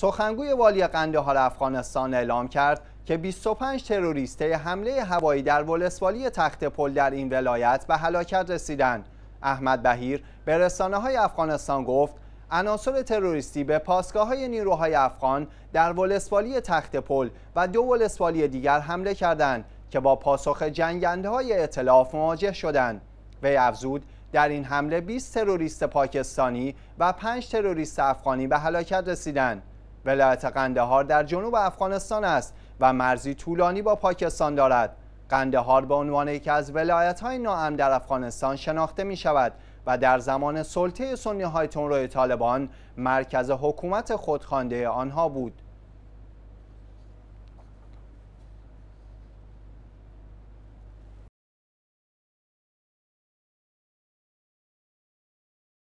سخنگوی والی قندهار افغانستان اعلام کرد که 25 تروریست حمله هوایی در ولسوالی تخت پل در این ولایت به هلاکت رسیدند. احمد بهیر به رسانه های افغانستان گفت عناصر تروریستی به پاسگاه های نیروهای افغان در ولسوالی تخت پل و دو ولسوالی دیگر حمله کردند که با پاسخ جنگنده های اطلاف مواجه شدند. وی افزود در این حمله 20 تروریست پاکستانی و 5 تروریست افغانی به هلاکت رسیدند. ولایت قندهار در جنوب افغانستان است و مرزی طولانی با پاکستان دارد قندهار به عنوان یکی از ولایت های ناامن در افغانستان شناخته می شود و در زمان سلطه سنی های تنروی طالبان مرکز حکومت خودخوانده آنها بود